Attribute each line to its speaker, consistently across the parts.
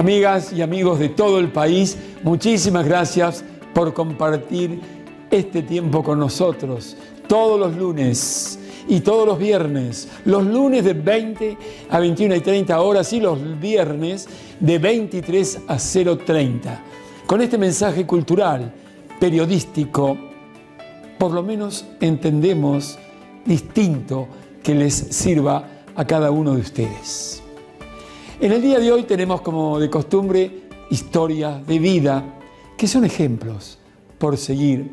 Speaker 1: Amigas y amigos de todo el país, muchísimas gracias por compartir este tiempo con nosotros todos los lunes y todos los viernes. Los lunes de 20 a 21 y 30 horas y los viernes de 23 a 030. Con este mensaje cultural, periodístico, por lo menos entendemos distinto que les sirva a cada uno de ustedes. En el día de hoy tenemos como de costumbre historias de vida que son ejemplos por seguir.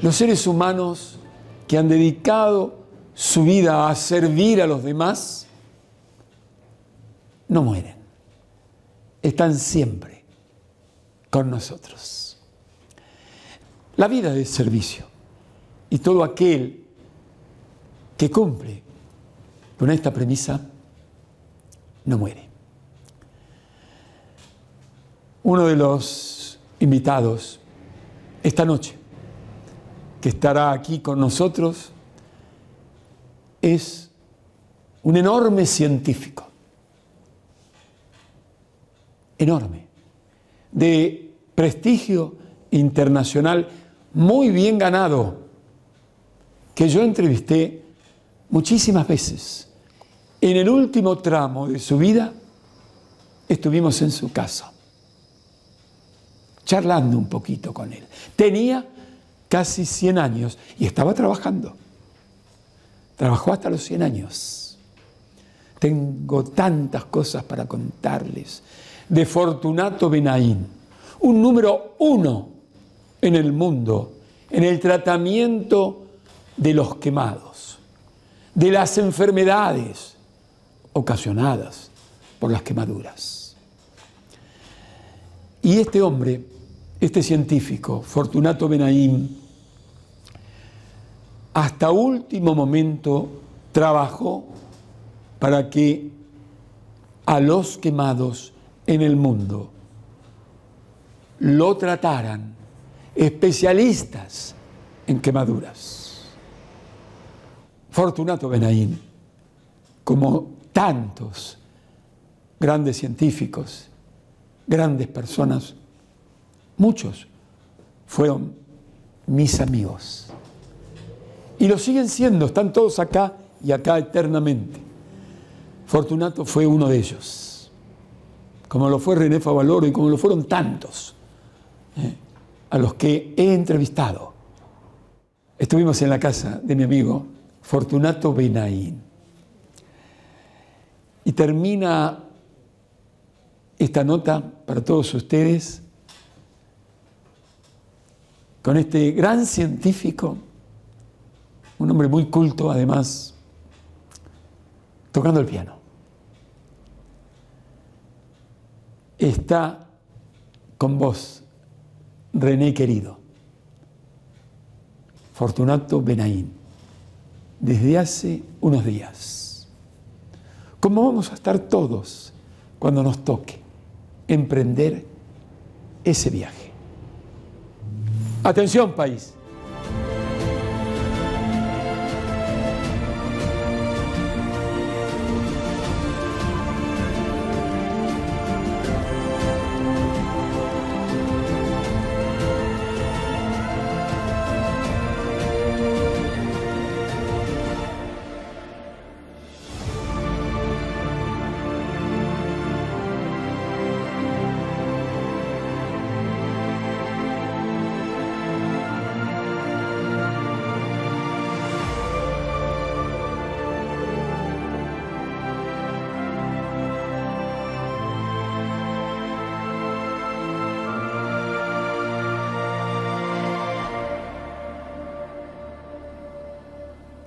Speaker 1: Los seres humanos que han dedicado su vida a servir a los demás no mueren. Están siempre con nosotros. La vida es servicio y todo aquel que cumple con esta premisa no muere. Uno de los invitados esta noche que estará aquí con nosotros es un enorme científico, enorme, de prestigio internacional muy bien ganado, que yo entrevisté muchísimas veces en el último tramo de su vida estuvimos en su casa, charlando un poquito con él. Tenía casi 100 años y estaba trabajando. Trabajó hasta los 100 años. Tengo tantas cosas para contarles de Fortunato Benaín, un número uno en el mundo, en el tratamiento de los quemados, de las enfermedades, ocasionadas por las quemaduras. Y este hombre, este científico, Fortunato Benaim, hasta último momento trabajó para que a los quemados en el mundo lo trataran especialistas en quemaduras. Fortunato Benaim como tantos grandes científicos, grandes personas, muchos fueron mis amigos. Y lo siguen siendo, están todos acá y acá eternamente. Fortunato fue uno de ellos, como lo fue René Favaloro y como lo fueron tantos eh, a los que he entrevistado. Estuvimos en la casa de mi amigo Fortunato Benaín y termina esta nota para todos ustedes con este gran científico, un hombre muy culto además, tocando el piano. Está con vos, René querido, Fortunato Benaín, desde hace unos días. ¿Cómo vamos a estar todos cuando nos toque emprender ese viaje? Atención país.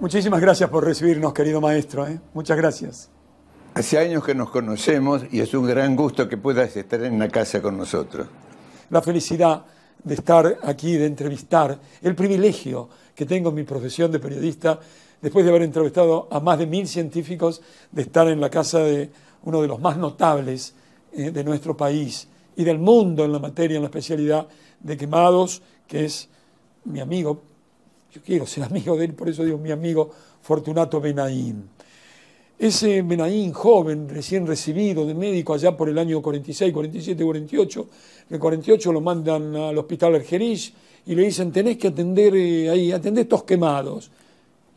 Speaker 1: Muchísimas gracias por recibirnos, querido maestro. ¿eh? Muchas gracias.
Speaker 2: Hace años que nos conocemos y es un gran gusto que puedas estar en la casa con nosotros.
Speaker 1: La felicidad de estar aquí, de entrevistar, el privilegio que tengo en mi profesión de periodista, después de haber entrevistado a más de mil científicos, de estar en la casa de uno de los más notables eh, de nuestro país y del mundo en la materia, en la especialidad de quemados, que es mi amigo yo quiero ser amigo de él, por eso digo mi amigo Fortunato Benaín. Ese Benaín joven, recién recibido de médico allá por el año 46, 47, 48, en el 48 lo mandan al hospital Argerich y le dicen, tenés que atender eh, ahí, atender estos quemados.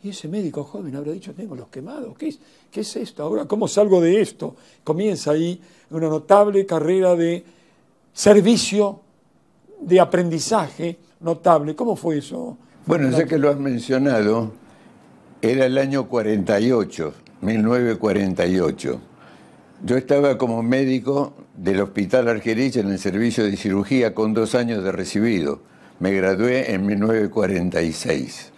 Speaker 1: Y ese médico joven habrá dicho, tengo los quemados, ¿qué es, qué es esto ahora? ¿Cómo salgo de esto? Comienza ahí una notable carrera de servicio, de aprendizaje notable. ¿Cómo fue eso,
Speaker 2: bueno, ya que lo has mencionado, era el año 48, 1948. Yo estaba como médico del Hospital Argerich en el servicio de cirugía con dos años de recibido. Me gradué en 1946.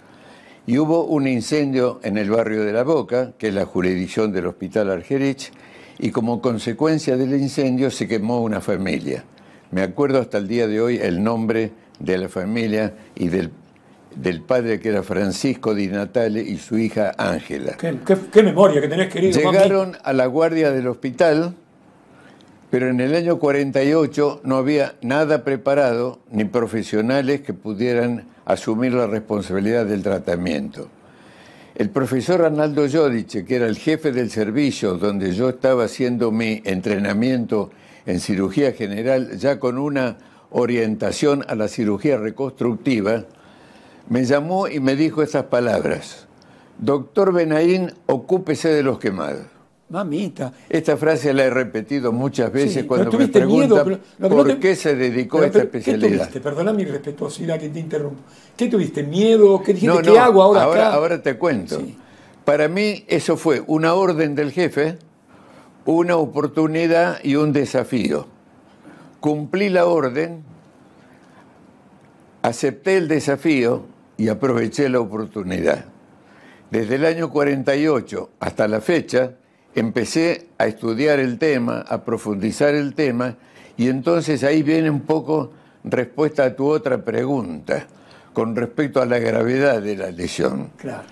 Speaker 2: Y hubo un incendio en el barrio de La Boca, que es la jurisdicción del Hospital Argerich, y como consecuencia del incendio se quemó una familia. Me acuerdo hasta el día de hoy el nombre de la familia y del del padre que era Francisco Di Natale y su hija Ángela. ¿Qué,
Speaker 1: qué, memoria que tenés querido. Llegaron
Speaker 2: a la guardia del hospital, pero en el año 48 no había nada preparado ni profesionales que pudieran asumir la responsabilidad del tratamiento. El profesor Arnaldo Jodice, que era el jefe del servicio donde yo estaba haciendo mi entrenamiento en cirugía general, ya con una orientación a la cirugía reconstructiva, me llamó y me dijo estas palabras. Doctor Benaín, ocúpese de los quemados.
Speaker 1: Mamita.
Speaker 2: Esta frase la he repetido muchas veces cuando me preguntan por qué se dedicó a esta especialidad. ¿Qué
Speaker 1: Perdona mi respetuosidad que te interrumpo. ¿Qué tuviste? ¿Miedo? ¿Qué dijiste? ¿Qué hago ahora, ahora
Speaker 2: te cuento. Para mí eso fue una orden del jefe, una oportunidad y un desafío. Cumplí la orden, acepté el desafío, y aproveché la oportunidad. Desde el año 48 hasta la fecha, empecé a estudiar el tema, a profundizar el tema, y entonces ahí viene un poco respuesta a tu otra pregunta con respecto a la gravedad de la lesión. Claro.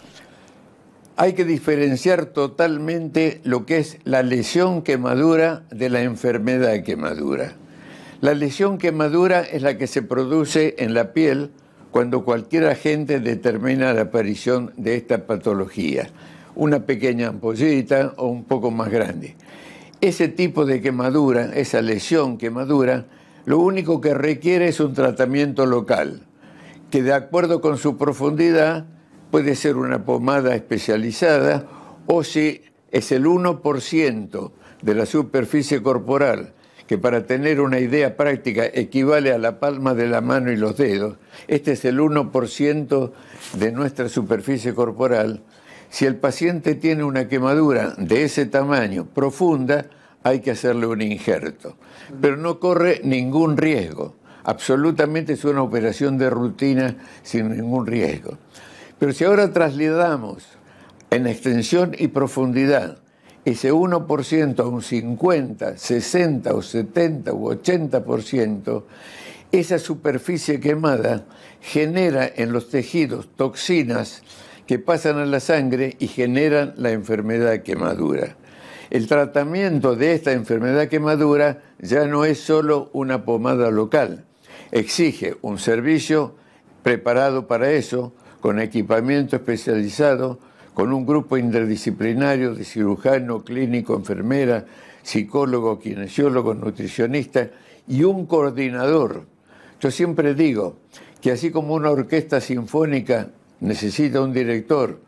Speaker 2: Hay que diferenciar totalmente lo que es la lesión quemadura... de la enfermedad quemadura... La lesión quemadura... es la que se produce en la piel cuando cualquier agente determina la aparición de esta patología, una pequeña ampollita o un poco más grande. Ese tipo de quemadura, esa lesión quemadura, lo único que requiere es un tratamiento local, que de acuerdo con su profundidad puede ser una pomada especializada o si es el 1% de la superficie corporal que para tener una idea práctica equivale a la palma de la mano y los dedos, este es el 1% de nuestra superficie corporal, si el paciente tiene una quemadura de ese tamaño profunda, hay que hacerle un injerto. Pero no corre ningún riesgo. Absolutamente es una operación de rutina sin ningún riesgo. Pero si ahora trasladamos en extensión y profundidad ese 1% a un 50, 60 o 70 u 80%, esa superficie quemada genera en los tejidos toxinas que pasan a la sangre y generan la enfermedad quemadura. El tratamiento de esta enfermedad quemadura ya no es solo una pomada local, exige un servicio preparado para eso, con equipamiento especializado, con un grupo interdisciplinario de cirujano, clínico, enfermera, psicólogo, kinesiólogo, nutricionista y un coordinador. Yo siempre digo que así como una orquesta sinfónica necesita un director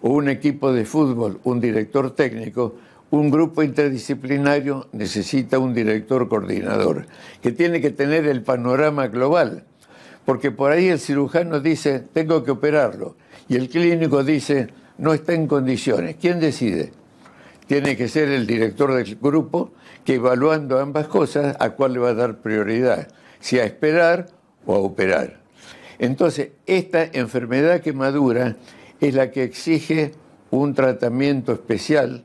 Speaker 2: o un equipo de fútbol, un director técnico, un grupo interdisciplinario necesita un director coordinador, que tiene que tener el panorama global, porque por ahí el cirujano dice, tengo que operarlo, y el clínico dice, no está en condiciones. ¿Quién decide? Tiene que ser el director del grupo que evaluando ambas cosas a cuál le va a dar prioridad, si a esperar o a operar. Entonces, esta enfermedad que madura es la que exige un tratamiento especial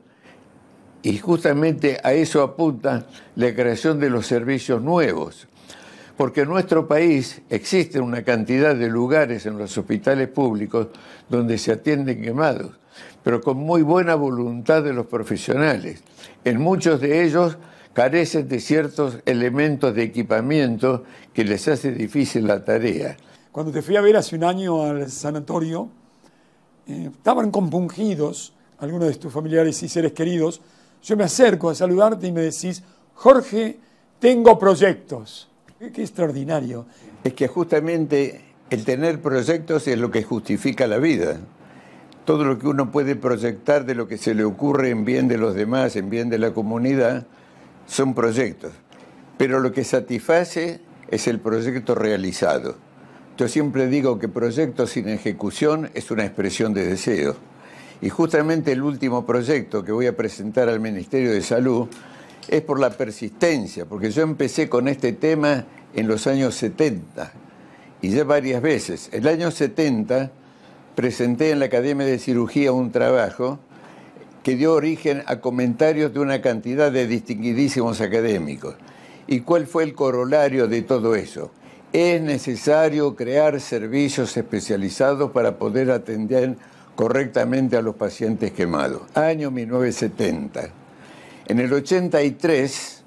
Speaker 2: y justamente a eso apunta la creación de los servicios nuevos, porque en nuestro país existe una cantidad de lugares en los hospitales públicos donde se atienden quemados, pero con muy buena voluntad de los profesionales. En muchos de ellos carecen de ciertos elementos de equipamiento que les hace difícil la tarea.
Speaker 1: Cuando te fui a ver hace un año al sanatorio, eh, estaban compungidos algunos de tus familiares y seres queridos. Yo me acerco a saludarte y me decís, Jorge, tengo proyectos. Qué extraordinario.
Speaker 2: Es que justamente el tener proyectos es lo que justifica la vida. Todo lo que uno puede proyectar de lo que se le ocurre en bien de los demás, en bien de la comunidad, son proyectos. Pero lo que satisface es el proyecto realizado. Yo siempre digo que proyecto sin ejecución es una expresión de deseo. Y justamente el último proyecto que voy a presentar al Ministerio de Salud es por la persistencia, porque yo empecé con este tema en los años 70 y ya varias veces. El año 70 presenté en la Academia de Cirugía un trabajo que dio origen a comentarios de una cantidad de distinguidísimos académicos. ¿Y cuál fue el corolario de todo eso? Es necesario crear servicios especializados para poder atender correctamente a los pacientes quemados. Año 1970 en el 83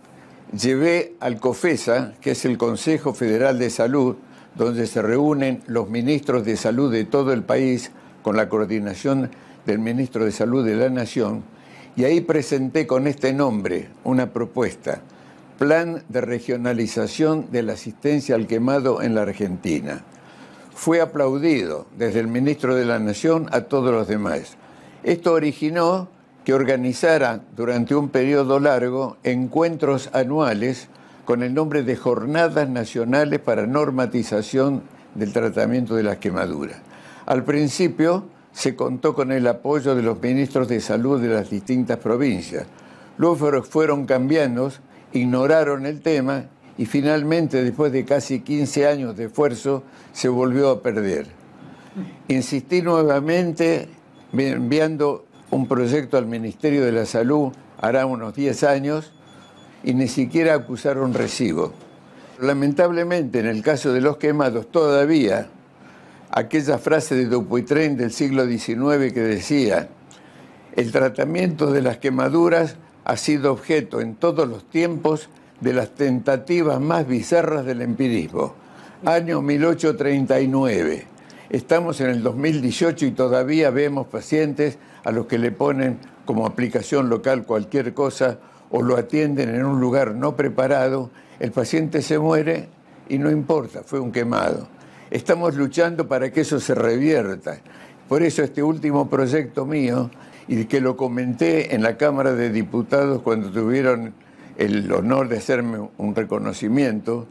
Speaker 2: llevé al COFESA, que es el Consejo Federal de Salud, donde se reúnen los ministros de salud de todo el país con la coordinación del ministro de Salud de la Nación, y ahí presenté con este nombre una propuesta, Plan de Regionalización de la Asistencia al Quemado en la Argentina. Fue aplaudido desde el ministro de la Nación a todos los demás. Esto originó que organizara durante un periodo largo encuentros anuales con el nombre de Jornadas Nacionales para Normatización del Tratamiento de las Quemaduras. Al principio se contó con el apoyo de los ministros de salud de las distintas provincias. Luego fueron cambiando, ignoraron el tema y finalmente, después de casi 15 años de esfuerzo, se volvió a perder. Insistí nuevamente enviando un proyecto al Ministerio de la Salud hará unos 10 años y ni siquiera acusaron recibo. Lamentablemente, en el caso de los quemados, todavía aquella frase de Dupuytren del siglo XIX que decía, el tratamiento de las quemaduras ha sido objeto en todos los tiempos de las tentativas más bizarras del empirismo. Año 1839. Estamos en el 2018 y todavía vemos pacientes a los que le ponen como aplicación local cualquier cosa o lo atienden en un lugar no preparado, el paciente se muere y no importa, fue un quemado. Estamos luchando para que eso se revierta. Por eso este último proyecto mío, y que lo comenté en la Cámara de Diputados cuando tuvieron el honor de hacerme un reconocimiento,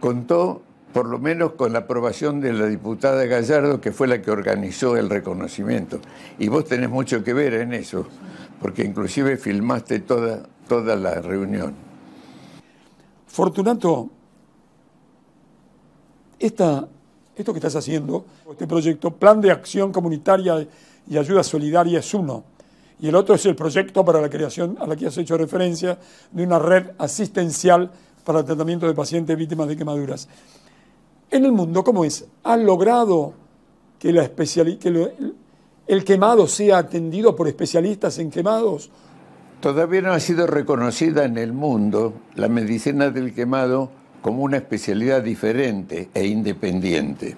Speaker 2: contó por lo menos con la aprobación de la diputada Gallardo, que fue la que organizó el reconocimiento. Y vos tenés mucho que ver en eso, porque inclusive filmaste toda, toda la reunión. Fortunato, esto que estás haciendo,
Speaker 1: este proyecto, Plan de Acción Comunitaria y Ayuda Solidaria es uno. Y el otro es el proyecto para la creación, a la que has hecho referencia, de una red asistencial para el tratamiento de pacientes víctimas de quemaduras en el mundo como es, han logrado que, el quemado sea atendido por especialistas en
Speaker 2: quemados. Todavía no ha sido reconocida en el mundo la medicina del quemado como una especialidad diferente e independiente.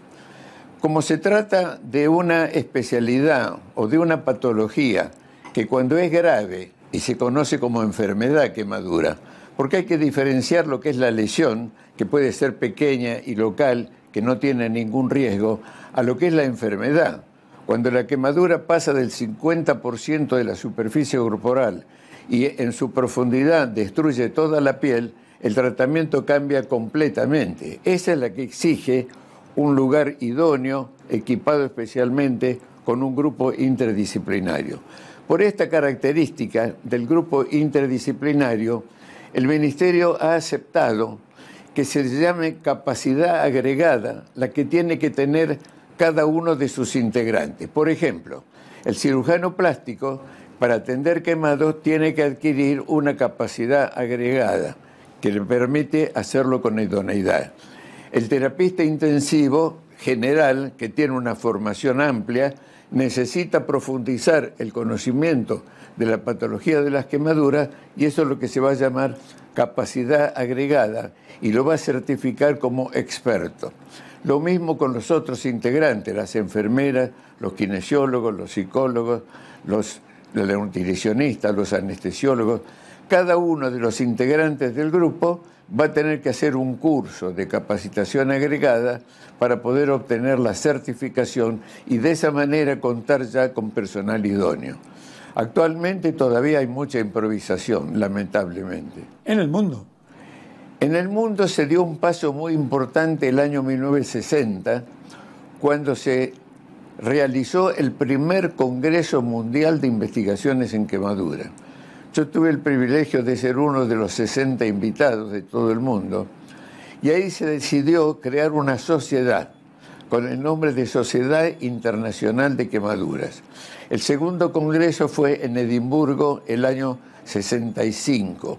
Speaker 2: Como se trata de una especialidad o de una patología que cuando es grave y se conoce como enfermedad quemadura, porque hay que diferenciar lo que es la lesión que puede ser pequeña y local, que no tiene ningún riesgo, a lo que es la enfermedad. Cuando la quemadura pasa del 50% de la superficie corporal y en su profundidad destruye toda la piel, el tratamiento cambia completamente. Esa es la que exige un lugar idóneo, equipado especialmente con un grupo interdisciplinario. Por esta característica del grupo interdisciplinario, el Ministerio ha aceptado que se llame capacidad agregada, la que tiene que tener cada uno de sus integrantes. Por ejemplo, el cirujano plástico para atender quemados tiene que adquirir una capacidad agregada que le permite hacerlo con idoneidad. El terapista intensivo general, que tiene una formación amplia, necesita profundizar el conocimiento de la patología de las quemaduras y eso es lo que se va a llamar capacidad agregada y lo va a certificar como experto. Lo mismo con los otros integrantes, las enfermeras, los kinesiólogos, los psicólogos, los nutricionistas, los anestesiólogos. Cada uno de los integrantes del grupo va a tener que hacer un curso de capacitación agregada para poder obtener la certificación y de esa manera contar ya con personal idóneo. Actualmente todavía hay mucha improvisación, lamentablemente. ¿En el mundo? En el mundo se dio un paso muy importante el año 1960, cuando se realizó el primer Congreso Mundial de Investigaciones en Quemadura. Yo tuve el privilegio de ser uno de los 60 invitados de todo el mundo y ahí se decidió crear una sociedad con el nombre de Sociedad Internacional de Quemaduras. El segundo congreso fue en Edimburgo el año 65,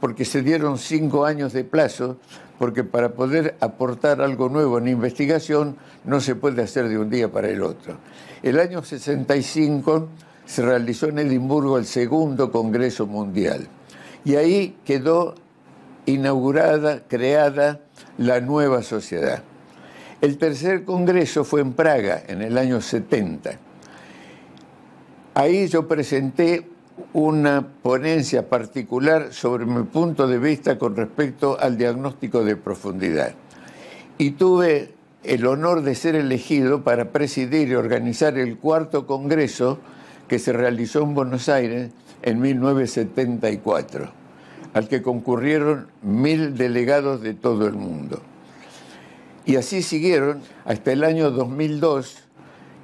Speaker 2: porque se dieron cinco años de plazo, porque para poder aportar algo nuevo en investigación no se puede hacer de un día para el otro. El año 65 se realizó en Edimburgo el segundo Congreso Mundial y ahí quedó inaugurada, creada la nueva sociedad. El tercer congreso fue en Praga, en el año 70. Ahí yo presenté una ponencia particular sobre mi punto de vista con respecto al diagnóstico de profundidad. Y tuve el honor de ser elegido para presidir y organizar el cuarto congreso que se realizó en Buenos Aires en 1974, al que concurrieron mil delegados de todo el mundo. Y así siguieron hasta el año 2002,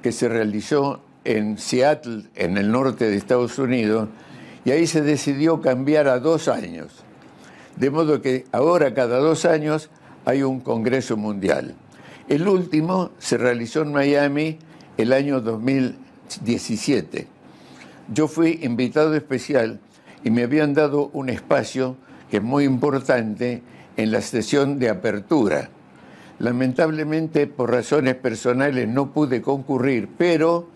Speaker 2: que se realizó en Seattle, en el norte de Estados Unidos, y ahí se decidió cambiar a dos años. De modo que ahora cada dos años hay un Congreso Mundial. El último se realizó en Miami el año 2017. Yo fui invitado especial y me habían dado un espacio que es muy importante en la sesión de apertura Lamentablemente por razones personales no pude concurrir, pero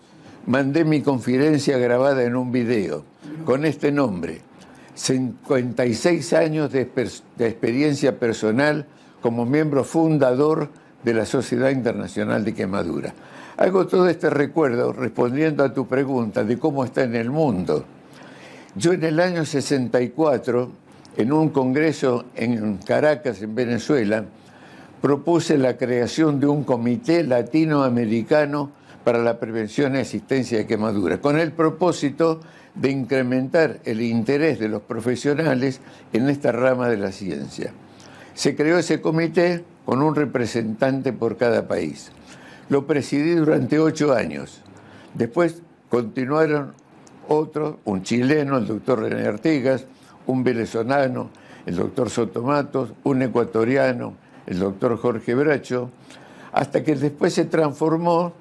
Speaker 2: mandé mi conferencia grabada en un video con este nombre. 56 años de, experiencia personal como miembro fundador de la Sociedad Internacional de Quemadura. Hago todo este recuerdo respondiendo a tu pregunta de cómo está en el mundo. Yo en el año 64, en un congreso en Caracas, en Venezuela, propuse la creación de un comité latinoamericano para la prevención y asistencia de quemaduras, con el propósito de incrementar el interés de los profesionales en esta rama de la ciencia. Se creó ese comité con un representante por cada país. Lo presidí durante ocho años. Después continuaron otros, un chileno, el doctor René Artigas, un venezolano, el doctor Sotomatos, un ecuatoriano, el doctor Jorge Bracho, hasta que después se transformó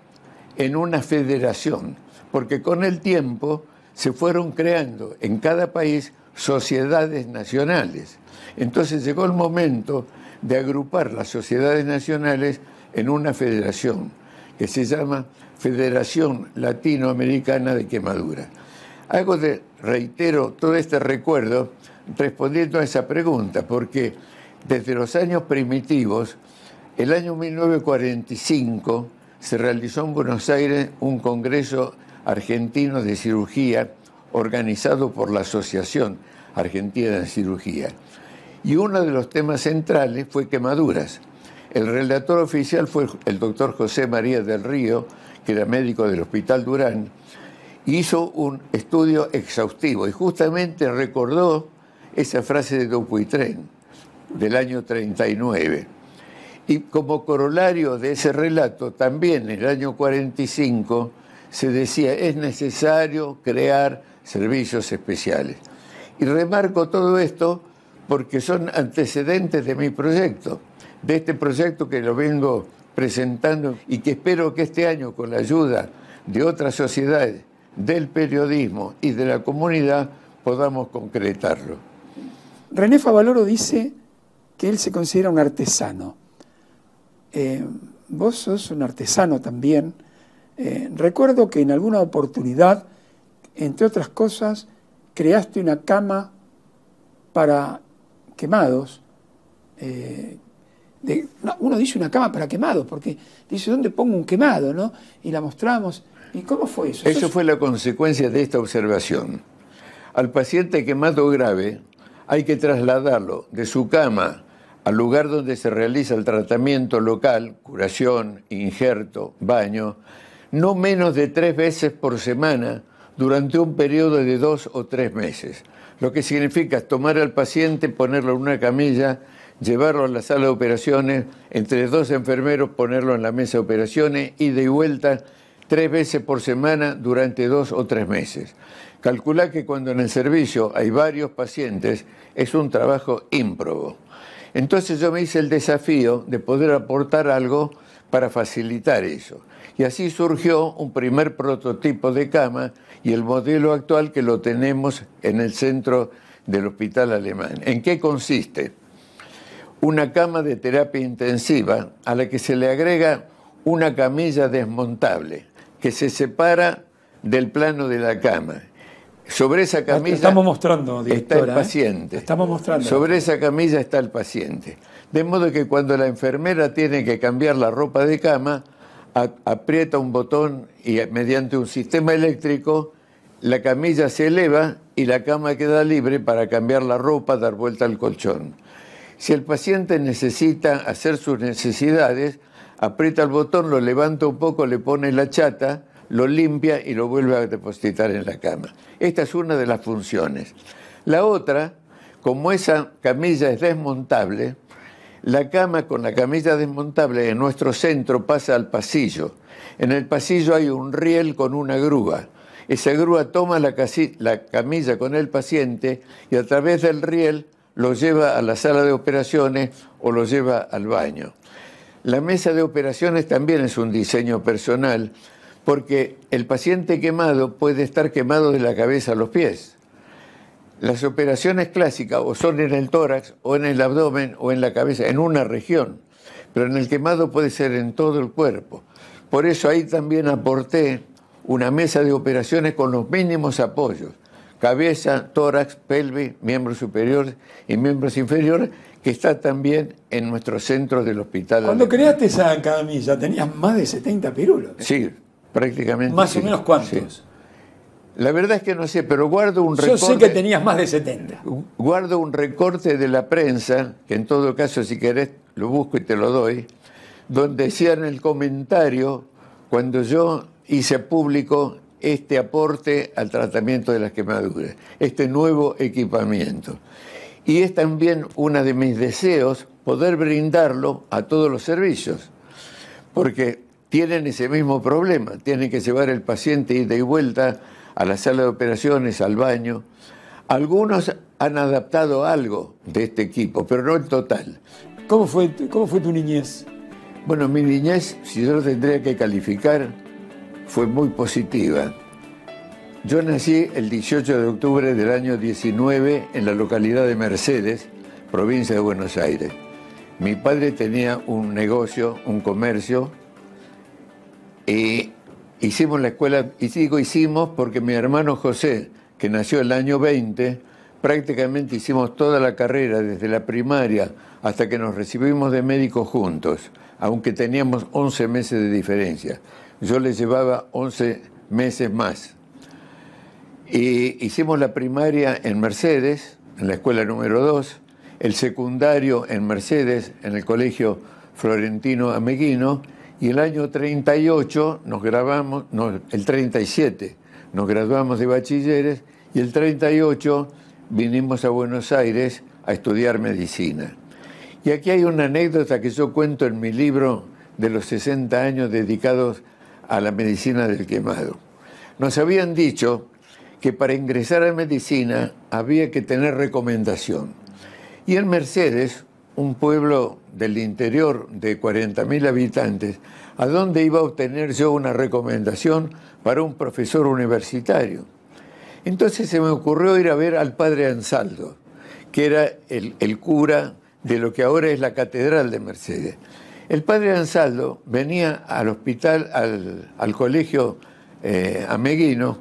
Speaker 2: en una federación, porque con el tiempo se fueron creando en cada país sociedades nacionales. Entonces llegó el momento de agrupar las sociedades nacionales en una federación que se llama Federación Latinoamericana de Quemadura. Hago de, reitero todo este recuerdo respondiendo a esa pregunta, porque desde los años primitivos, el año 1945 se realizó en Buenos Aires un congreso argentino de cirugía organizado por la Asociación Argentina de Cirugía. Y uno de los temas centrales fue quemaduras. El relator oficial fue el doctor José María del Río, que era médico del Hospital Durán, hizo un estudio exhaustivo y justamente recordó esa frase de Dupuytren del año 39. Y como corolario de ese relato, también en el año 45 se decía, es necesario crear servicios especiales. Y remarco todo esto porque son antecedentes de mi proyecto, de este proyecto que lo vengo presentando y que espero que este año, con la ayuda de otras sociedades, del periodismo y de la comunidad, podamos concretarlo.
Speaker 1: René Favaloro dice él se considera un artesano. Eh, vos sos un artesano también. Eh, recuerdo que en alguna oportunidad, entre otras cosas, creaste una cama para quemados. Eh, uno dice una cama para quemados, porque dice, ¿dónde pongo un quemado? ¿no? Y la mostramos. ¿Y cómo fue eso? Eso fue
Speaker 2: la consecuencia de esta observación. Al paciente quemado grave hay que trasladarlo de su cama al lugar donde se realiza el tratamiento local, curación, injerto, baño, no menos de tres veces por semana durante un periodo de dos o tres meses. Lo que significa tomar al paciente, ponerlo en una camilla, llevarlo a la sala de operaciones, entre dos enfermeros ponerlo en la mesa de operaciones, y de vuelta tres veces por semana durante dos o tres meses. Calcular que cuando en el servicio hay varios pacientes es un trabajo ímprobo. Entonces yo me hice el desafío de poder aportar algo para facilitar eso. Y así surgió un primer prototipo de cama y el modelo actual que lo tenemos en el centro del hospital alemán. ¿En qué consiste? Una cama de terapia intensiva a la que se le agrega una camilla desmontable que se separa del plano de la cama sobre esa camilla. Estamos
Speaker 1: mostrando, Está el ¿eh? paciente.
Speaker 2: Sobre esa camilla está el paciente. De modo que cuando la enfermera tiene que cambiar la ropa de cama, aprieta un botón y eh, mediante un sistema eléctrico la camilla se eleva y la cama queda libre para cambiar la ropa, dar vuelta al colchón. Si el paciente necesita hacer sus necesidades, aprieta el botón, lo levanta un poco, le pone la chata lo limpia y lo vuelve a depositar en la cama. Esta es una de las funciones. La otra, como esa camilla es desmontable, la cama con la camilla desmontable en nuestro centro pasa al pasillo. En el pasillo hay un riel con una grúa. Esa grúa toma la, camilla con el paciente y a través del riel lo lleva a la sala de operaciones o lo lleva al baño. La mesa de operaciones también es un diseño personal porque el paciente quemado puede estar quemado de la cabeza a los pies. Las operaciones clásicas o son en el tórax o en el abdomen o en la cabeza, en una región, pero en el quemado puede ser en todo el cuerpo. Por eso ahí también aporté una mesa de operaciones con los mínimos apoyos, cabeza, tórax, pelvis, miembros superiores y miembros inferiores, que está también en nuestro centro del hospital. Cuando creaste esa
Speaker 1: camisa tenías más de 70 pirulos. ¿eh?
Speaker 2: Sí, Prácticamente. ¿Más o menos cuántos? La verdad es que no sé, pero guardo un recorte. Yo sé que
Speaker 1: tenías más de 70.
Speaker 2: Guardo un recorte de la prensa, que en todo caso, si querés, lo busco y te lo doy, donde decían el comentario cuando yo hice público este aporte al tratamiento de las quemaduras, este nuevo equipamiento. Y es también uno de mis deseos poder brindarlo a todos los servicios, porque tienen ese mismo problema. Tienen que llevar el paciente ida y vuelta a la sala de operaciones, al baño. Algunos han adaptado algo de este equipo, pero no el total. ¿Cómo fue, cómo fue tu niñez? Bueno, mi niñez, si yo tendría que calificar, fue muy positiva. Yo nací el 18 de octubre del año 19 en la localidad de Mercedes, provincia de Buenos Aires. Mi padre tenía un negocio, un comercio y hicimos la escuela, y digo hicimos porque mi hermano José, que nació el año 20, prácticamente hicimos toda la carrera, desde la primaria hasta que nos recibimos de médicos juntos, aunque teníamos 11 meses de diferencia. Yo le llevaba 11 meses más. Y hicimos la primaria en Mercedes, en la escuela número 2, el secundario en Mercedes, en el colegio Florentino Ameguino, y el año 38 nos grabamos, el 37 nos graduamos de bachilleres y el 38 vinimos a Buenos Aires a estudiar medicina. Y aquí hay una anécdota que yo cuento en mi libro de los 60 años dedicados a la medicina del quemado. Nos habían dicho que para ingresar a medicina había que tener recomendación. Y en Mercedes, un pueblo del interior de 40.000 habitantes, ¿a donde iba a obtener yo una recomendación para un profesor universitario? Entonces se me ocurrió ir a ver al padre Ansaldo, que era el, cura de lo que ahora es la Catedral de Mercedes. El padre Ansaldo venía al hospital, al, colegio eh, Ameguino,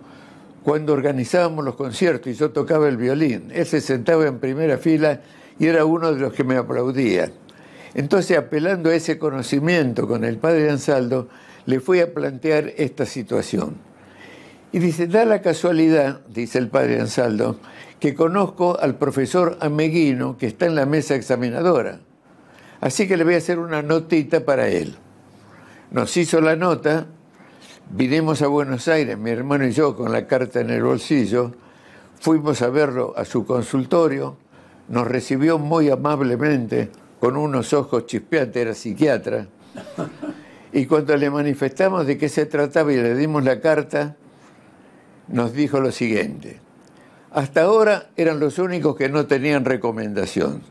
Speaker 2: cuando organizábamos los conciertos y yo tocaba el violín. Él se sentaba en primera fila y era uno de los que me aplaudía. Entonces, apelando a ese conocimiento con el padre Ansaldo, le fui a plantear esta situación. Y dice, da la casualidad, dice el padre Ansaldo, que conozco al profesor Ameguino que está en la mesa examinadora. Así que le voy a hacer una notita para él. Nos hizo la nota, vinimos a Buenos Aires, mi hermano y yo, con la carta en el bolsillo, fuimos a verlo a su consultorio, nos recibió muy amablemente con unos ojos chispeantes, era psiquiatra. Y cuando le manifestamos de qué se trataba y le dimos la carta, nos dijo lo siguiente. Hasta ahora eran los únicos que no tenían recomendación.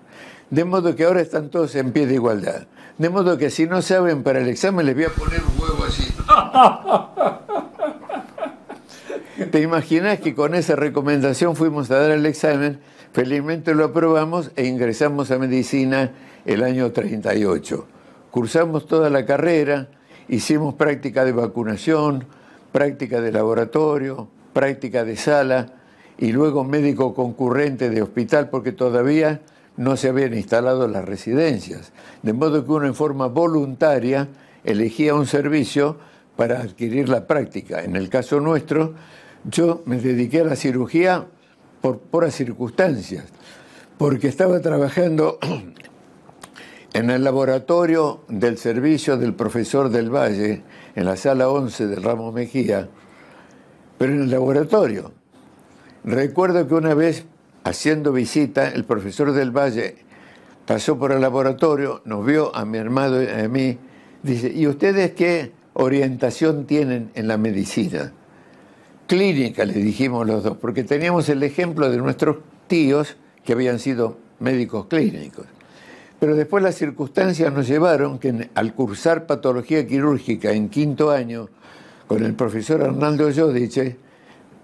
Speaker 2: De modo que ahora están todos en pie de igualdad. De modo que si no saben para el examen les voy a poner un huevo así. ¿Te imaginas que con esa recomendación fuimos a dar el examen Felizmente lo aprobamos e ingresamos a medicina el año 38. Cursamos toda la carrera, hicimos práctica de vacunación, práctica de laboratorio, práctica de sala y luego médico concurrente de hospital porque todavía no se habían instalado las residencias. De modo que uno en forma voluntaria elegía un servicio para adquirir la práctica. En el caso nuestro, yo me dediqué a la cirugía por puras circunstancias, porque estaba trabajando en el laboratorio del servicio del profesor del Valle, en la sala 11 del Ramos Mejía, pero en el laboratorio. Recuerdo que una vez, haciendo visita, el profesor del Valle pasó por el laboratorio, nos vio a mi hermano y a mí, dice, ¿y ustedes qué orientación tienen en la medicina? clínica, le dijimos los dos, porque teníamos el ejemplo de nuestros tíos que habían sido médicos clínicos. Pero después las circunstancias nos llevaron que al cursar patología quirúrgica en quinto año con el profesor Arnaldo Yodiche,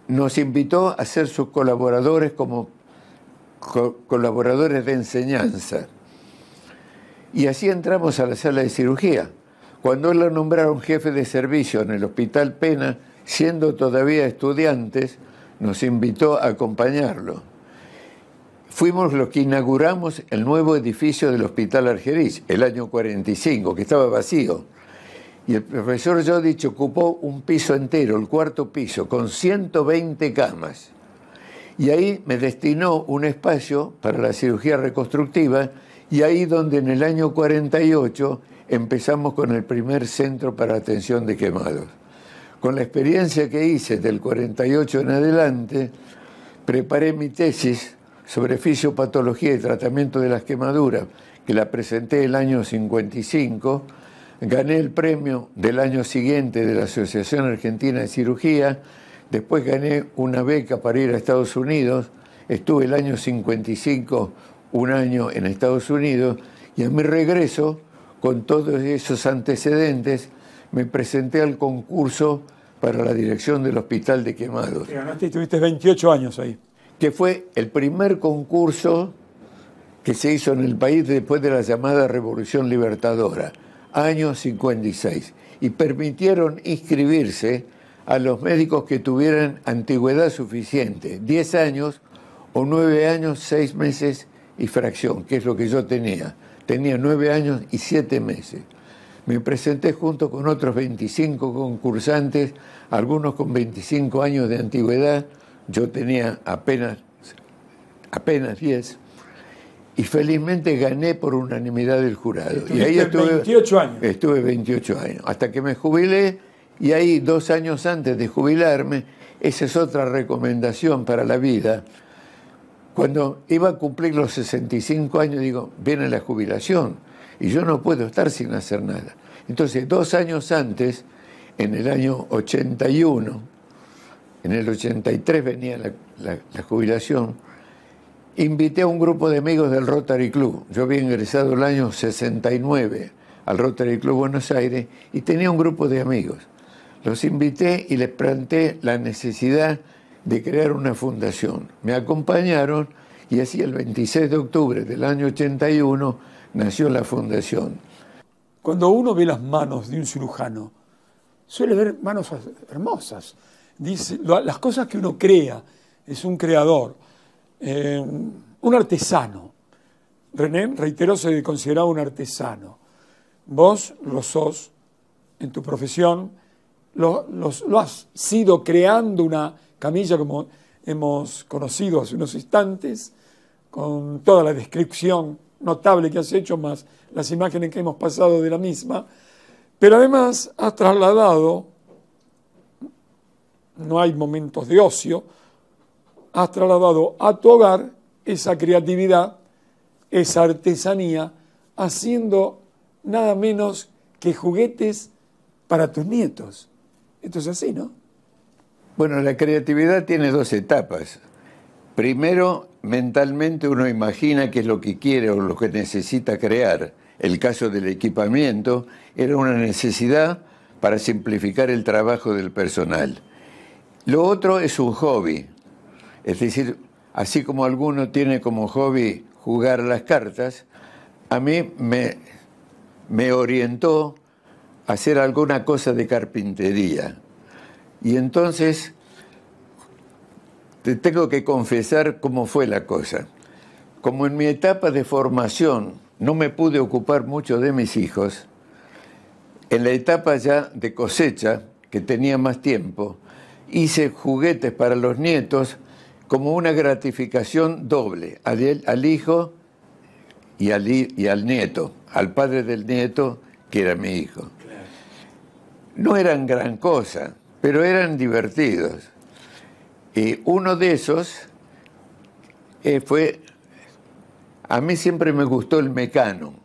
Speaker 2: nos invitó a ser sus colaboradores como colaboradores de enseñanza. Y así entramos a la sala de cirugía. Cuando él lo nombraron jefe de servicio en el Hospital Pena, siendo todavía estudiantes, nos invitó a acompañarlo. Fuimos los que inauguramos el nuevo edificio del Hospital Argeriz, el año 45, que estaba vacío. Y el profesor Jodich ocupó un piso entero, el cuarto piso, con 120 camas. Y ahí me destinó un espacio para la cirugía reconstructiva y ahí donde en el año 48 empezamos con el primer centro para atención de quemados con la experiencia que hice del 48 en adelante, preparé mi tesis sobre fisiopatología y tratamiento de las quemaduras, que la presenté el año 55, gané el premio del año siguiente de la Asociación Argentina de Cirugía, después gané una beca para ir a Estados Unidos, estuve el año 55 un año en Estados Unidos y a mi regreso, con todos esos antecedentes, me presenté al concurso para la dirección del Hospital de Quemados. tuviste 28 años ahí. Que fue el primer concurso que se hizo en el país después de la llamada Revolución Libertadora, año 56. Y permitieron inscribirse a los médicos que tuvieran antigüedad suficiente, 10 años o 9 años, 6 meses y fracción, que es lo que yo tenía. Tenía 9 años y 7 meses. Me presenté junto con otros 25 concursantes, algunos con 25 años de antigüedad, yo tenía apenas, apenas 10, y felizmente gané por unanimidad del jurado. Y ahí estuve 28 años. Estuve 28 años, hasta que me jubilé y ahí dos años antes de jubilarme, esa es otra recomendación para la vida, cuando iba a cumplir los 65 años, digo, viene la jubilación y yo no puedo estar sin hacer nada. Entonces, dos años antes, en el año 81, en el 83 venía la, jubilación, invité a un grupo de amigos del Rotary Club. Yo había ingresado el año 69 al Rotary Club Buenos Aires y tenía un grupo de amigos. Los invité y les planteé la necesidad de crear una fundación. Me acompañaron y así el 26 de octubre del año 81 nació la fundación.
Speaker 1: Cuando uno ve las manos de un cirujano, suele ver manos hermosas. Dice, las cosas que uno crea, es un creador, eh, un artesano. René, reitero, se consideraba un artesano. Vos lo sos en tu profesión, lo, lo has sido creando una camilla como hemos conocido hace unos instantes, con toda la descripción notable que has hecho, más las imágenes que hemos pasado de la misma, pero además has trasladado, no hay momentos de ocio, has trasladado a tu hogar esa creatividad, esa artesanía, haciendo nada menos que juguetes para tus nietos. Esto es así, ¿no?
Speaker 2: Bueno, la creatividad tiene dos etapas. Primero, mentalmente uno imagina qué es lo que quiere o lo que necesita crear. El caso del equipamiento era una necesidad para simplificar el trabajo del personal. Lo otro es un hobby, es decir, así como alguno tiene como hobby jugar las cartas, a mí me, me orientó a hacer alguna cosa de carpintería. Y entonces tengo que confesar cómo fue la cosa. Como en mi etapa de formación no me pude ocupar mucho de mis hijos, en la etapa ya de cosecha, que tenía más tiempo, hice juguetes para los nietos como una gratificación doble, al, hijo y al, nieto, al padre del nieto, que era mi hijo. No eran gran cosa, pero eran divertidos. Y uno de esos eh, fue, a mí siempre me gustó el mecano.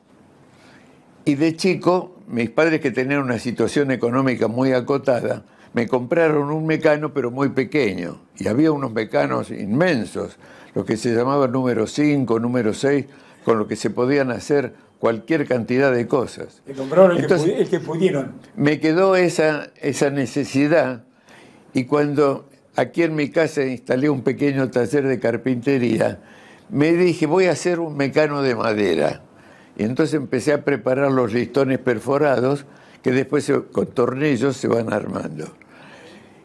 Speaker 2: Y de chico, mis padres que tenían una situación económica muy acotada, me compraron un mecano pero muy pequeño. Y había unos mecanos inmensos, lo que se llamaba número 5, número 6, con lo que se podían hacer cualquier cantidad de cosas. compraron el,
Speaker 1: que, pudieron.
Speaker 2: Me quedó esa, esa necesidad y cuando aquí en mi casa instalé un pequeño taller de carpintería, me dije, voy a hacer un mecano de madera. Y entonces empecé a preparar los listones perforados que después con tornillos se van armando.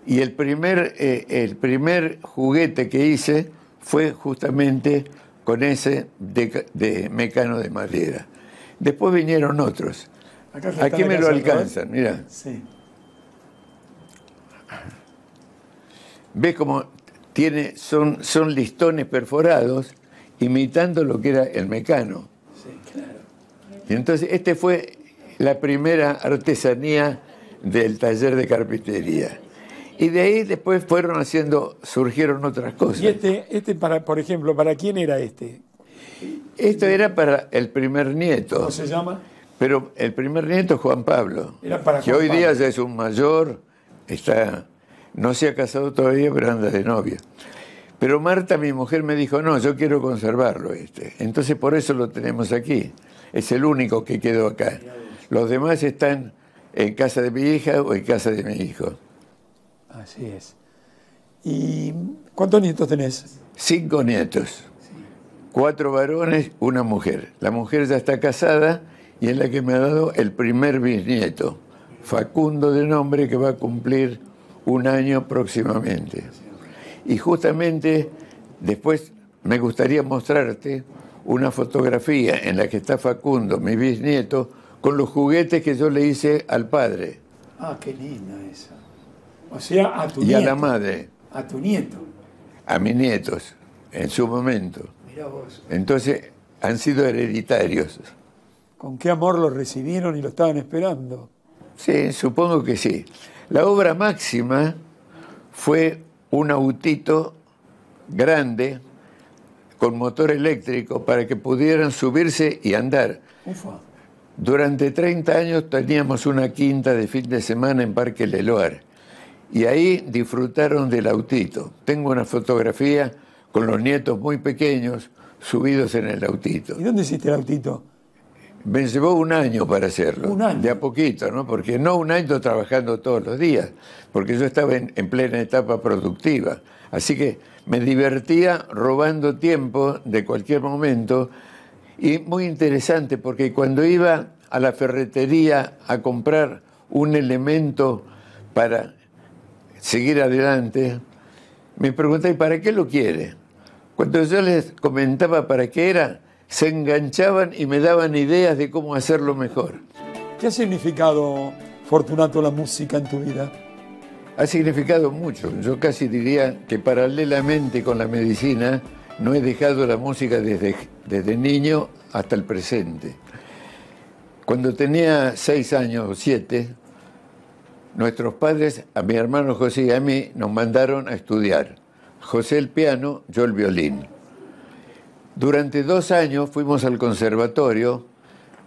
Speaker 2: Y el primer, eh, el primer juguete que hice fue justamente con ese de, mecano de madera. Después vinieron otros. Aquí me lo ¿eh? alcanzan, mira. Sí. ves cómo tiene, son, son listones perforados imitando lo que era el mecano. Sí, claro. Y entonces, este fue la primera artesanía del taller de carpintería. Y de ahí después fueron haciendo, surgieron otras cosas. ¿Y este, este para, por ejemplo, para
Speaker 1: quién era este?
Speaker 2: Esto era para el primer nieto. ¿Cómo se llama? Pero el primer nieto es Juan Pablo. que hoy día ya es un mayor, está no se ha casado todavía, pero anda de novia. Pero Marta, mi mujer, me dijo, no, yo quiero conservarlo este. Entonces por eso lo tenemos aquí. Es el único que quedó acá. Los demás están en casa de mi hija o en casa de mi hijo. Así es. ¿Y cuántos nietos tenés? Cinco nietos. Cuatro varones, una mujer. La mujer ya está casada y es la que me ha dado el primer bisnieto, Facundo de nombre, que va a cumplir un año próximamente. Y justamente después me gustaría mostrarte una fotografía en la que está Facundo, mi bisnieto, con los juguetes que yo le hice al padre.
Speaker 1: Ah, qué linda esa.
Speaker 2: O sea, a tu y nieto. Y a la madre.
Speaker 1: A tu nieto.
Speaker 2: A mis nietos, en su momento. Mirá vos. Entonces, han sido hereditarios.
Speaker 1: ¿Con qué amor los recibieron y lo estaban esperando?
Speaker 2: Sí, supongo que sí. La obra máxima fue un autito grande con motor eléctrico para que pudieran subirse y andar. Durante 30 años teníamos una quinta de fin de semana en Parque Leloar y ahí disfrutaron del autito. Tengo una fotografía con los nietos muy pequeños subidos en el autito. ¿Y dónde hiciste el autito? Me llevó un año para hacerlo. De a poquito, ¿no? Porque no un año trabajando todos los días, porque yo estaba en, plena etapa productiva. Así que me divertía robando tiempo de cualquier momento y muy interesante porque cuando iba a la ferretería a comprar un elemento para seguir adelante, me pregunté, ¿para qué lo quiere? Cuando yo les comentaba para qué era, se enganchaban y me daban ideas de cómo hacerlo mejor. ¿Qué ha significado, Fortunato, la música en tu vida? Ha significado mucho. Yo casi diría que paralelamente con la medicina, no he dejado la música desde, desde niño hasta el presente. Cuando tenía seis años o siete, nuestros padres, a mi hermano José y a mí, nos mandaron a estudiar. José el piano, yo el violín. Durante dos años fuimos al conservatorio,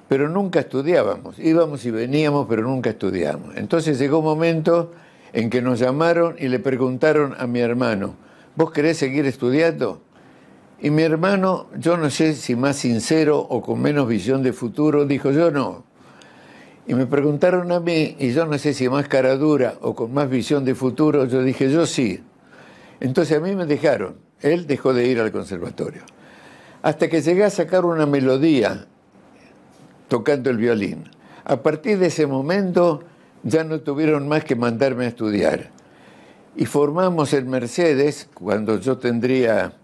Speaker 2: pero nunca estudiábamos. Íbamos y veníamos, pero nunca estudiábamos. Entonces llegó un momento en que nos llamaron y le preguntaron a mi hermano, ¿vos querés seguir estudiando? Y mi hermano, yo no sé si más sincero o con menos visión de futuro, dijo, yo no. Y me preguntaron a mí, y yo no sé si más cara dura o con más visión de futuro, yo dije, yo sí. Entonces a mí me dejaron, él dejó de ir al conservatorio hasta que llegué a sacar una melodía tocando el violín. A partir de ese momento ya no tuvieron más que mandarme a estudiar. Y formamos en Mercedes, cuando yo tendría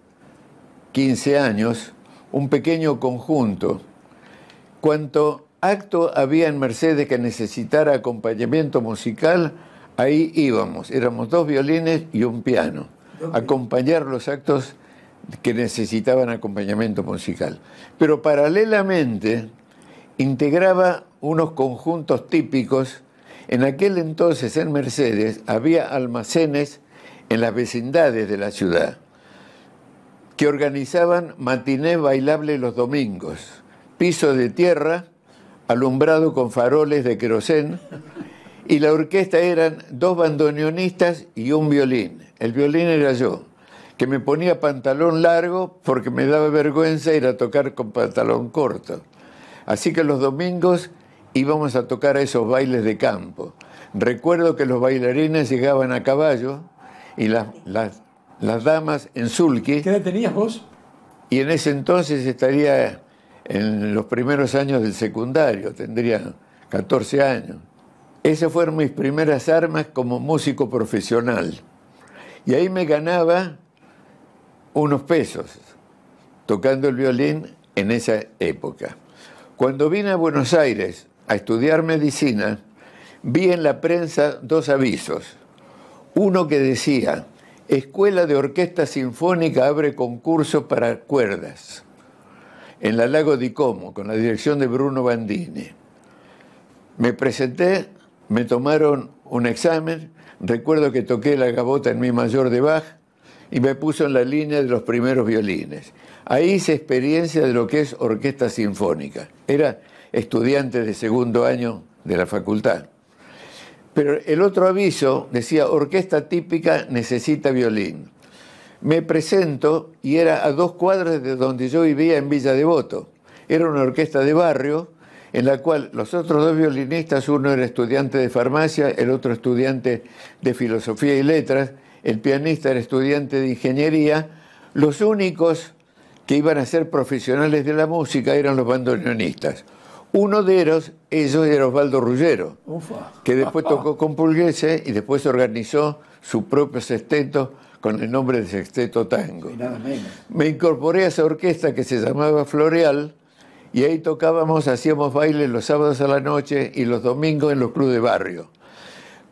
Speaker 2: 15 años, un pequeño conjunto. Cuanto acto había en Mercedes que necesitara acompañamiento musical, ahí íbamos. Éramos dos violines y un piano. acompañar los actos que necesitaban acompañamiento musical. Pero paralelamente integraba unos conjuntos típicos. En aquel entonces en Mercedes había almacenes en las vecindades de la ciudad que organizaban matinés bailable los domingos, piso de tierra alumbrado con faroles de querosén y la orquesta eran dos bandoneonistas y un violín. El violín era yo que me ponía pantalón largo porque me daba vergüenza ir a tocar con pantalón corto. Así que los domingos íbamos a tocar a esos bailes de campo. Recuerdo que los bailarines llegaban a caballo y las, las, damas en zulki. ¿Qué edad tenías vos? Y en ese entonces estaría en los primeros años del secundario, tendría 14 años. Esas fueron mis primeras armas como músico profesional. Y ahí me ganaba unos pesos tocando el violín en esa época. Cuando vine a Buenos Aires a estudiar medicina, vi en la prensa dos avisos. Uno que decía, Escuela de Orquesta Sinfónica abre concurso para cuerdas, en la Lago di Como, con la dirección de Bruno Bandini. Me presenté, me tomaron un examen, recuerdo que toqué la gabota en mi mayor de Bach, y me puso en la línea de los primeros violines. Ahí hice experiencia de lo que es orquesta sinfónica. Era estudiante de segundo año de la facultad. Pero el otro aviso decía, orquesta típica necesita violín. Me presento y era a dos cuadras de donde yo vivía en Villa Devoto. Era una orquesta de barrio en la cual los otros dos violinistas, uno era estudiante de farmacia, el otro estudiante de filosofía y letras, el pianista era estudiante de ingeniería, los únicos que iban a ser profesionales de la música eran los bandoneonistas. Uno de ellos, ellos era Osvaldo Rullero, que después tocó con Pulguese y después organizó su propio sexteto con el nombre de Sexteto Tango. Me incorporé a esa orquesta que se llamaba Floreal y ahí tocábamos, hacíamos bailes los sábados a la noche y los domingos en los clubes de barrio.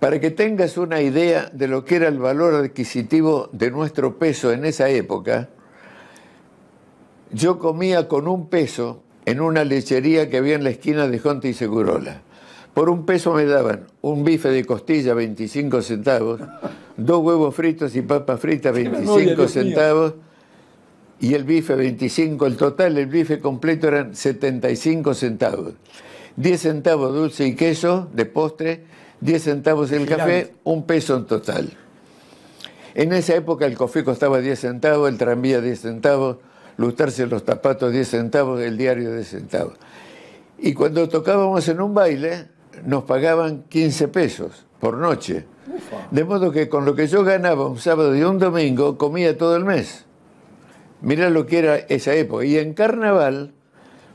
Speaker 2: Para que tengas una idea de lo que era el valor adquisitivo de nuestro peso en esa época, yo comía con un peso en una lechería que había en la esquina de Jonte y Segurola. Por un peso me daban un bife de costilla, 25 centavos, dos huevos fritos y papas fritas, 25 centavos, y el bife 25. El total, el bife completo eran 75 centavos. 10 centavos dulce y queso de postre 10 centavos el café, un peso en total. En esa época el café costaba 10 centavos, el tranvía 10 centavos, lustrarse los zapatos 10 centavos, el diario 10 centavos. Y cuando tocábamos en un baile, nos pagaban 15 pesos por noche. De modo que con lo que yo ganaba un sábado y un domingo, comía todo el mes. Mirá lo que era esa época. Y en carnaval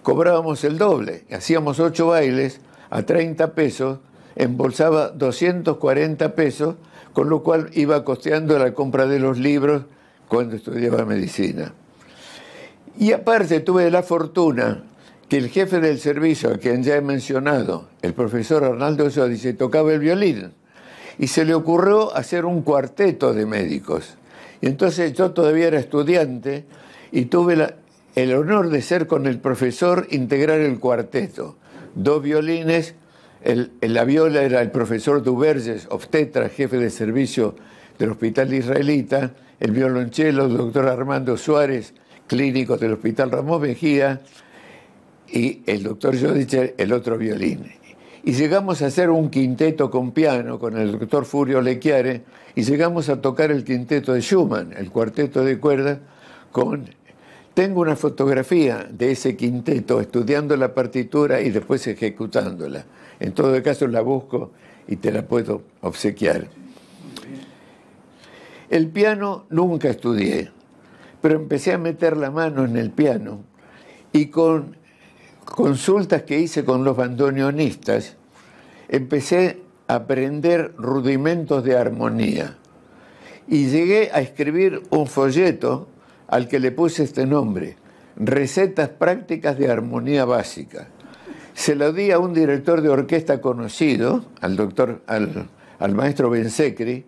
Speaker 2: cobrábamos el doble. Hacíamos ocho bailes a 30 pesos embolsaba 240 pesos, con lo cual iba costeando la compra de los libros cuando estudiaba medicina. Y aparte tuve la fortuna que el jefe del servicio, a quien ya he mencionado, el profesor Arnaldo Sodice, tocaba el violín y se le ocurrió hacer un cuarteto de médicos. Y entonces yo todavía era estudiante y tuve el honor de ser con el profesor integrar el cuarteto. Dos violines, el, la viola era el profesor Duverges, obstetra, jefe de servicio del Hospital Israelita, el violonchelo, el doctor Armando Suárez, clínico del Hospital Ramón Mejía, y el doctor Jodicher, el otro violín. Y llegamos a hacer un quinteto con piano con el doctor Furio Lechiare, y llegamos a tocar el quinteto de Schumann, el cuarteto de cuerda, con tengo una fotografía de ese quinteto estudiando la partitura y después ejecutándola. En todo caso la busco y te la puedo obsequiar. El piano nunca estudié, pero empecé a meter la mano en el piano y con consultas que hice con los bandoneonistas, empecé a aprender rudimentos de armonía y llegué a escribir un folleto al que le puse este nombre, Recetas Prácticas de Armonía Básica. Se lo di a un director de orquesta conocido, al doctor, al, al maestro Bensecri.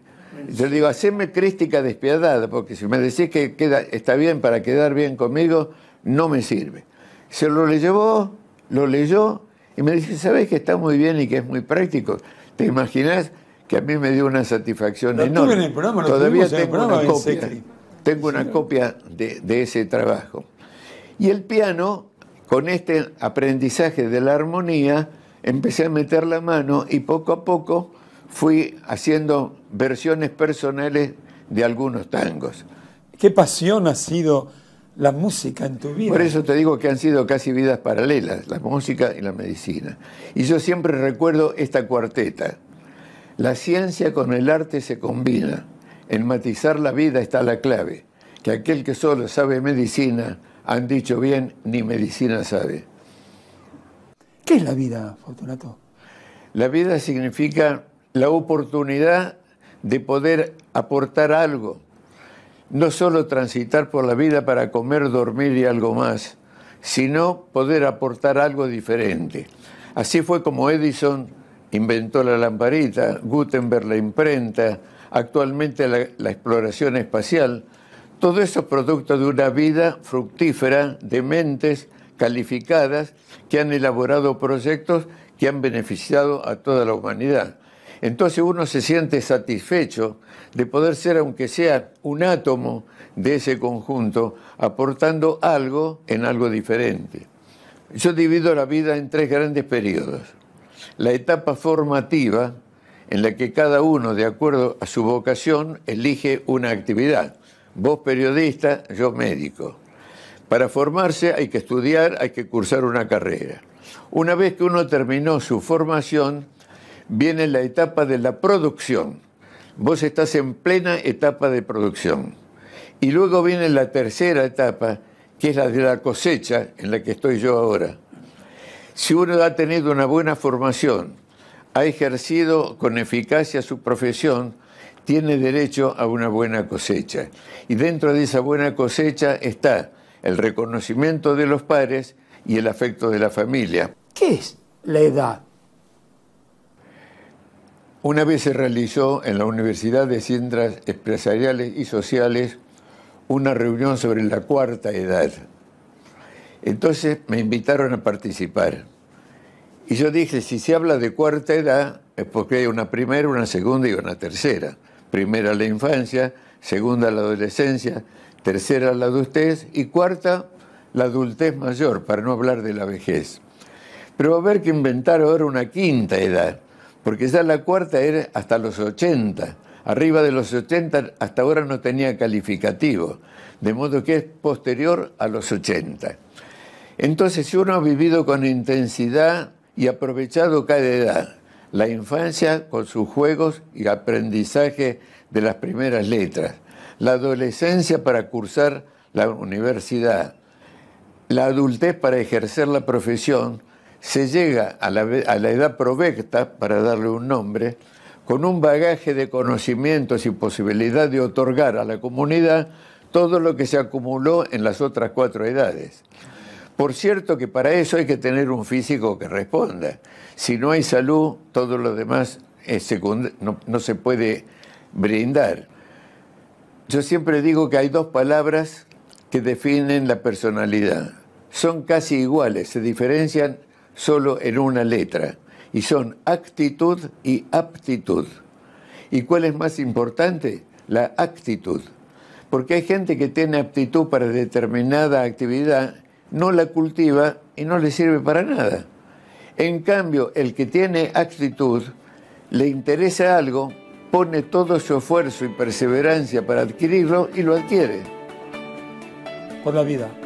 Speaker 2: Yo le digo, haceme crítica despiadada, porque si me decís que está bien para quedar bien conmigo, no me sirve. Se lo llevó, lo leyó y me dice, ¿sabés que está muy bien y que es muy práctico? ¿Te imaginas que a mí me dio una satisfacción enorme? en el programa, Todavía tengo en el programa, tengo una copia de, ese trabajo. Y el piano, con este aprendizaje de la armonía, empecé a meter la mano y poco a poco fui haciendo versiones personales de algunos tangos. ¿Qué pasión ha sido
Speaker 1: la música en tu vida? Por eso
Speaker 2: te digo que han sido casi vidas paralelas, la música y la medicina. Y yo siempre recuerdo esta cuarteta. La ciencia con el arte se combina. En matizar la vida está la clave, que aquel que solo sabe medicina, han dicho bien, ni medicina sabe. ¿Qué es la vida, Fortunato? La vida significa la oportunidad de poder aportar algo, no solo transitar por la vida para comer, dormir y algo más, sino poder aportar algo diferente. Así fue como Edison inventó la lamparita, Gutenberg la imprenta, actualmente la, exploración espacial, todo eso producto de una vida fructífera de mentes calificadas que han elaborado proyectos que han beneficiado a toda la humanidad. Entonces uno se siente satisfecho de poder ser, aunque sea un átomo de ese conjunto, aportando algo en algo diferente. Yo divido la vida en tres grandes periodos. La etapa formativa, en la que cada uno, de acuerdo a su vocación, elige una actividad. Vos periodista, yo médico. Para formarse hay que estudiar, hay que cursar una carrera. Una vez que uno terminó su formación, viene la etapa de la producción. Vos estás en plena etapa de producción. Y luego viene la tercera etapa, que es la de la cosecha, en la que estoy yo ahora. Si uno ha tenido una buena formación, ha ejercido con eficacia su profesión, tiene derecho a una buena cosecha. Y dentro de esa buena cosecha está el reconocimiento de los pares y el afecto de la familia. ¿Qué es la edad? Una vez se realizó en la Universidad de Ciencias Empresariales y Sociales una reunión sobre la cuarta edad. Entonces me invitaron a participar. Y yo dije, si se habla de cuarta edad, es porque hay una primera, una segunda y una tercera. Primera la infancia, segunda la adolescencia, tercera la adultez y cuarta la adultez mayor, para no hablar de la vejez. Pero va a haber que inventar ahora una quinta edad, porque ya la cuarta era hasta los 80. Arriba de los 80 hasta ahora no tenía calificativo, de modo que es posterior a los 80. Entonces, si uno ha vivido con intensidad y aprovechado cada edad, la infancia con sus juegos y aprendizaje de las primeras letras, la adolescencia para cursar la universidad, la adultez para ejercer la profesión, se llega a la, edad provecta, para darle un nombre, con un bagaje de conocimientos y posibilidad de otorgar a la comunidad todo lo que se acumuló en las otras cuatro edades. Por cierto que para eso hay que tener un físico que responda. Si no hay salud, todo lo demás no, no se puede brindar. Yo siempre digo que hay dos palabras que definen la personalidad. Son casi iguales, se diferencian solo en una letra. Y son actitud y aptitud. ¿Y cuál es más importante? La actitud. Porque hay gente que tiene aptitud para determinada actividad no la cultiva y no le sirve para nada. En cambio, el que tiene actitud, le interesa algo, pone todo su esfuerzo y perseverancia para adquirirlo y lo adquiere. Por la
Speaker 1: vida.